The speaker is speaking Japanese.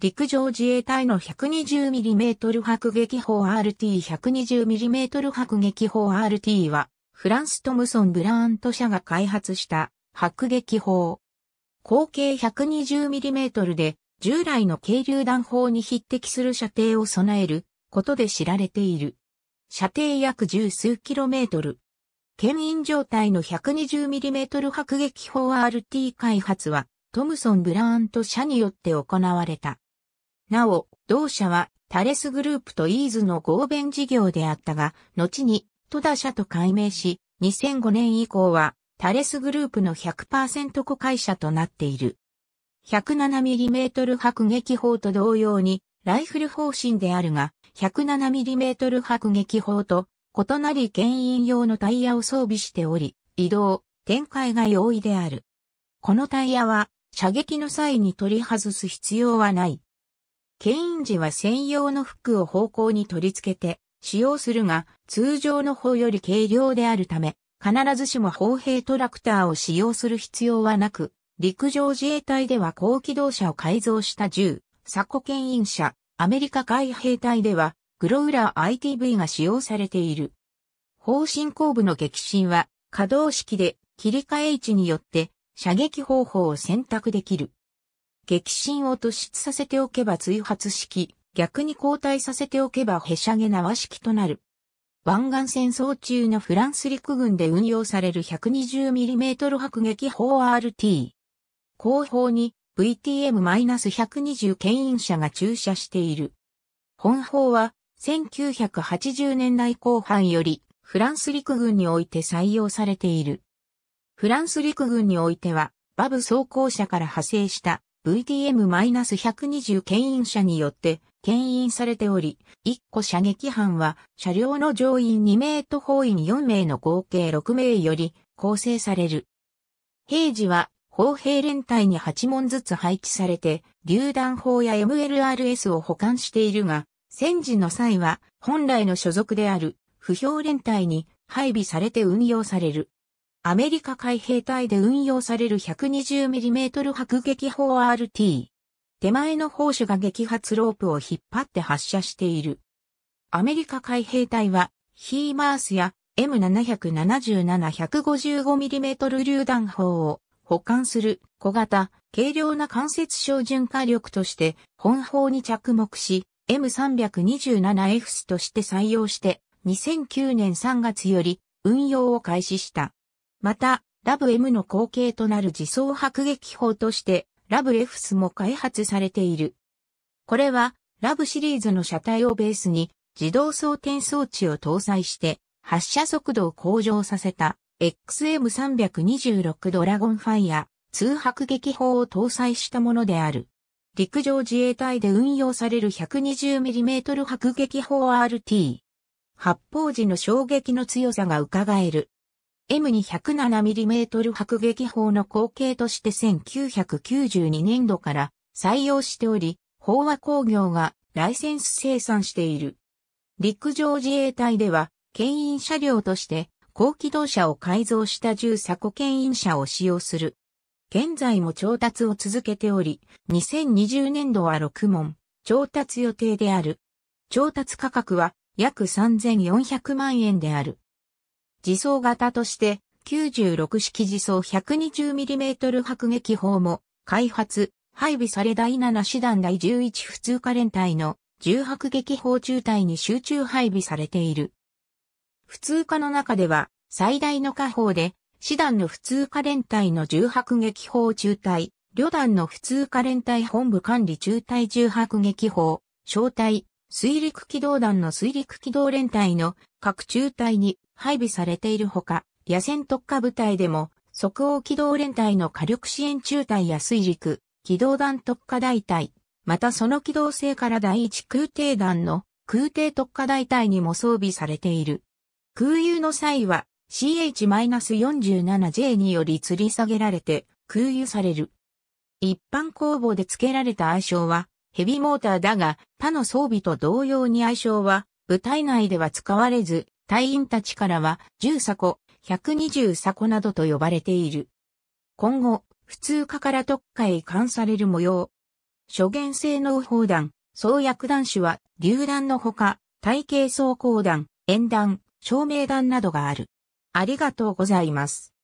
陸上自衛隊の 120mm 迫撃砲 RT120mm 迫撃砲 RT は、フランストムソン・ブラーント社が開発した迫撃砲。口径 120mm で、従来の軽榴弾砲に匹敵する射程を備えることで知られている。射程約十数キロメートル。牽引状態の 120mm 迫撃砲 RT 開発は、トムソン・ブラーント社によって行われた。なお、同社はタレスグループとイーズの合弁事業であったが、後に戸田社と改名し、2005年以降はタレスグループの100%子会社となっている。107mm 迫撃砲と同様に、ライフル方針であるが、107mm 迫撃砲と異なり牽引用のタイヤを装備しており、移動、展開が容易である。このタイヤは、射撃の際に取り外す必要はない。牽引時は専用のフックを方向に取り付けて使用するが、通常の方より軽量であるため、必ずしも砲兵トラクターを使用する必要はなく、陸上自衛隊では高機動車を改造した銃、サコ牽引車、アメリカ海兵隊では、グロウラー ITV が使用されている。砲針後部の激震は、可動式で切り替え位置によって射撃方法を選択できる。激震を突出させておけば追発式、逆に後退させておけばへしゃげ縄式となる。湾岸戦争中のフランス陸軍で運用される 120mm 迫撃砲 RT。後方に VTM-120 牽引車が駐車している。本砲は1980年代後半よりフランス陸軍において採用されている。フランス陸軍においては、バブ装甲車から派生した VTM-120 牽引車によって牽引されており、1個射撃班は車両の乗員2名と法員4名の合計6名より構成される。平時は砲兵連隊に8門ずつ配置されて、榴弾砲や MLRS を保管しているが、戦時の際は本来の所属である不評連隊に配備されて運用される。アメリカ海兵隊で運用される 120mm 迫撃砲 RT。手前の砲手が撃発ロープを引っ張って発射している。アメリカ海兵隊は、ヒーマースや M777-155mm 榴弾砲を保管する小型、軽量な関節照準火力として本砲に着目し、M327F として採用して2009年3月より運用を開始した。また、ラブ M の後継となる自走迫撃砲として、ラブ Fs も開発されている。これは、ラブシリーズの車体をベースに、自動装填装置を搭載して、発射速度を向上させた、XM326 ドラゴンファイア、通迫撃砲を搭載したものである。陸上自衛隊で運用される 120mm 迫撃砲 RT。発砲時の衝撃の強さが伺える。M207mm 迫撃砲の後継として1992年度から採用しており、飽和工業がライセンス生産している。陸上自衛隊では、牽引車両として高機動車を改造した重車固牽引車を使用する。現在も調達を続けており、2020年度は6問、調達予定である。調達価格は約3400万円である。自走型として、96式自走 120mm 迫撃砲も開発、配備され第7師団第11普通科連隊の重迫撃砲中隊に集中配備されている。普通科の中では最大の火砲で、師団の普通科連隊の重迫撃砲中隊、旅団の普通科連隊本部管理中隊重迫撃砲、小隊、水陸機動団の水陸機動連隊の各中隊に配備されているほか、野戦特化部隊でも、即応機動連隊の火力支援中隊や水陸、機動団特化大隊、またその機動性から第一空挺団の空挺特化大隊にも装備されている。空輸の際は CH-47J により吊り下げられて空輸される。一般公募で付けられた愛称はヘビモーターだが、他の装備と同様に愛称は、部隊内では使われず、隊員たちからは、10鎖120鎖などと呼ばれている。今後、普通科から特化へ移管される模様。諸元性能砲弾、創薬弾種は、榴弾のほか、体系装甲弾、炎弾、照明弾などがある。ありがとうございます。